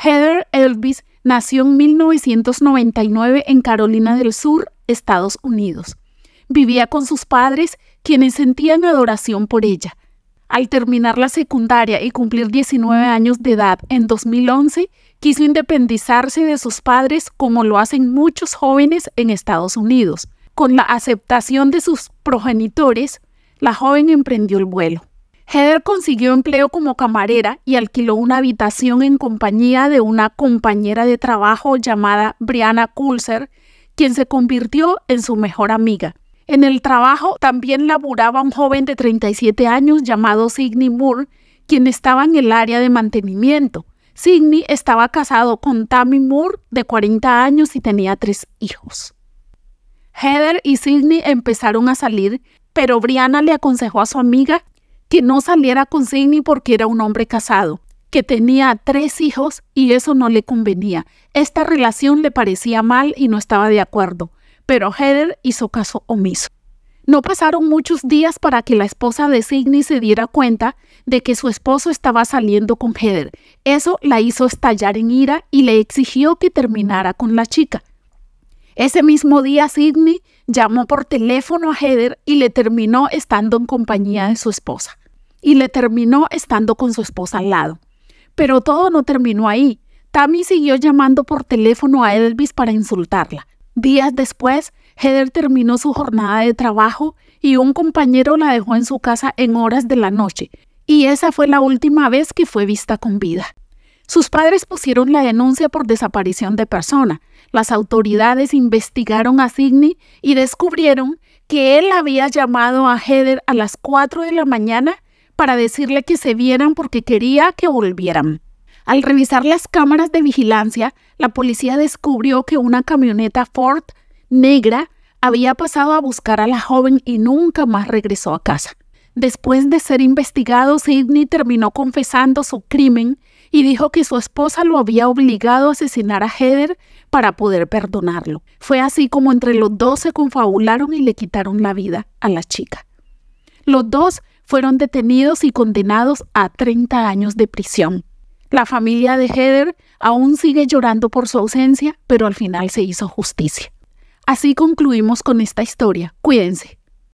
Heather Elvis nació en 1999 en Carolina del Sur, Estados Unidos. Vivía con sus padres, quienes sentían adoración por ella. Al terminar la secundaria y cumplir 19 años de edad en 2011, quiso independizarse de sus padres como lo hacen muchos jóvenes en Estados Unidos. Con la aceptación de sus progenitores, la joven emprendió el vuelo. Heather consiguió empleo como camarera y alquiló una habitación en compañía de una compañera de trabajo llamada Brianna Kulzer, quien se convirtió en su mejor amiga. En el trabajo también laburaba un joven de 37 años llamado Sidney Moore, quien estaba en el área de mantenimiento. Sidney estaba casado con Tammy Moore, de 40 años, y tenía tres hijos. Heather y Sidney empezaron a salir, pero Brianna le aconsejó a su amiga que no saliera con Sidney porque era un hombre casado, que tenía tres hijos y eso no le convenía. Esta relación le parecía mal y no estaba de acuerdo, pero Heather hizo caso omiso. No pasaron muchos días para que la esposa de Sidney se diera cuenta de que su esposo estaba saliendo con Heather. Eso la hizo estallar en ira y le exigió que terminara con la chica. Ese mismo día Sidney llamó por teléfono a Heather y le terminó estando en compañía de su esposa. Y le terminó estando con su esposa al lado. Pero todo no terminó ahí. Tammy siguió llamando por teléfono a Elvis para insultarla. Días después, Heather terminó su jornada de trabajo y un compañero la dejó en su casa en horas de la noche, y esa fue la última vez que fue vista con vida. Sus padres pusieron la denuncia por desaparición de persona, las autoridades investigaron a Sidney y descubrieron que él había llamado a Heather a las 4 de la mañana para decirle que se vieran porque quería que volvieran. Al revisar las cámaras de vigilancia, la policía descubrió que una camioneta Ford negra había pasado a buscar a la joven y nunca más regresó a casa. Después de ser investigado, Sidney terminó confesando su crimen y dijo que su esposa lo había obligado a asesinar a Heather para poder perdonarlo. Fue así como entre los dos se confabularon y le quitaron la vida a la chica. Los dos fueron detenidos y condenados a 30 años de prisión. La familia de Heather aún sigue llorando por su ausencia, pero al final se hizo justicia. Así concluimos con esta historia. Cuídense.